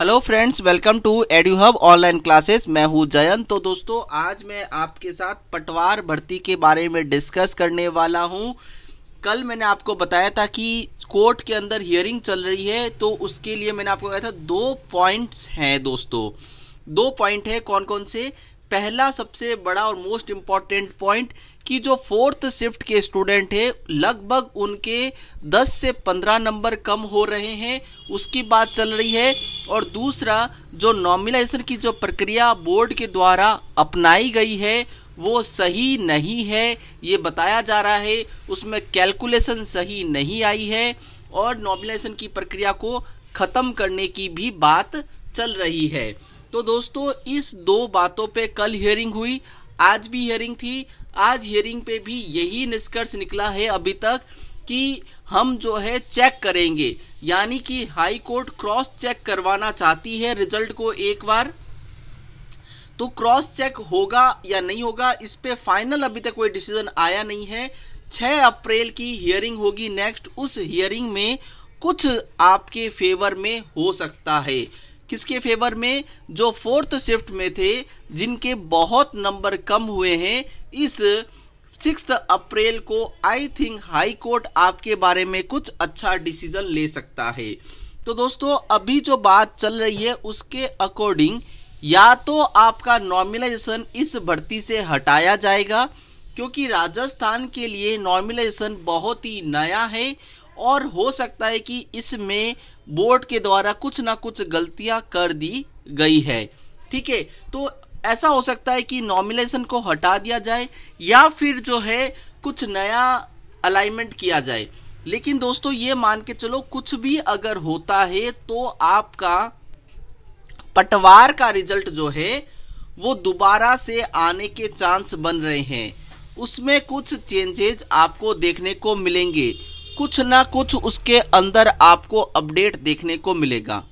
hello friends welcome to Edu hub online classes मैं हूं जयंत तो दोस्तों आज मैं आपके साथ पटवार भर्ती के बारे में डिस्कस करने वाला हूं कल मैंने आपको बताया था कि कोर्ट के अंदर हियरिंग चल रही है तो उसके लिए मैंने आपको कहा था दो पॉइंट्स हैं दोस्तों दो पॉइंट है कौन कौन से पहला सबसे बड़ा और मोस्ट इम्पॉर्टेंट पॉइंट कि जो फोर्थ शिफ्ट के स्टूडेंट है लगभग उनके 10 से 15 नंबर कम हो रहे हैं उसकी बात चल रही है और दूसरा जो नॉमिनेशन की जो प्रक्रिया बोर्ड के द्वारा अपनाई गई है वो सही नहीं है ये बताया जा रहा है उसमें कैलकुलेशन सही नहीं आई है और नॉमिनेशन की प्रक्रिया को ख़त्म करने की भी बात चल रही है तो दोस्तों इस दो बातों पे कल हियरिंग हुई आज भी हियरिंग थी आज हियरिंग पे भी यही निष्कर्ष निकला है अभी तक कि हम जो है चेक करेंगे यानी कि हाई कोर्ट क्रॉस चेक करवाना चाहती है रिजल्ट को एक बार तो क्रॉस चेक होगा या नहीं होगा इस पे फाइनल अभी तक कोई डिसीजन आया नहीं है 6 अप्रैल की हियरिंग होगी नेक्स्ट उस हियरिंग में कुछ आपके फेवर में हो सकता है किसके फेवर में जो फोर्थ शिफ्ट में थे जिनके बहुत नंबर कम हुए हैं इस सिक्स अप्रैल को आई थिंक हाई कोर्ट आपके बारे में कुछ अच्छा डिसीजन ले सकता है तो दोस्तों अभी जो बात चल रही है उसके अकॉर्डिंग या तो आपका नॉर्मलाइजेशन इस भर्ती से हटाया जाएगा क्योंकि राजस्थान के लिए नॉर्मलाइजेशन बहुत ही नया है और हो सकता है कि इसमें बोर्ड के द्वारा कुछ ना कुछ गलतियां कर दी गई है ठीक है तो ऐसा हो सकता है कि नॉमिनेशन को हटा दिया जाए या फिर जो है कुछ नया अलाइनमेंट किया जाए लेकिन दोस्तों ये मान के चलो कुछ भी अगर होता है तो आपका पटवार का रिजल्ट जो है वो दोबारा से आने के चांस बन रहे हैं उसमें कुछ चेंजेज आपको देखने को मिलेंगे कुछ ना कुछ उसके अंदर आपको अपडेट देखने को मिलेगा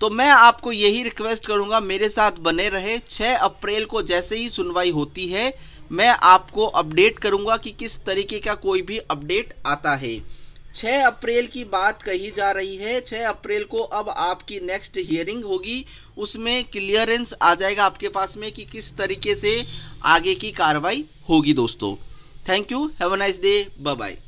तो मैं आपको यही रिक्वेस्ट करूंगा मेरे साथ बने रहे 6 अप्रैल को जैसे ही सुनवाई होती है मैं आपको अपडेट करूंगा कि किस तरीके का कोई भी अपडेट आता है 6 अप्रैल की बात कही जा रही है 6 अप्रैल को अब आपकी नेक्स्ट हियरिंग होगी उसमें क्लियरेंस आ जाएगा आपके पास में कि किस तरीके से आगे की कार्रवाई होगी दोस्तों thank you have a nice day bye bye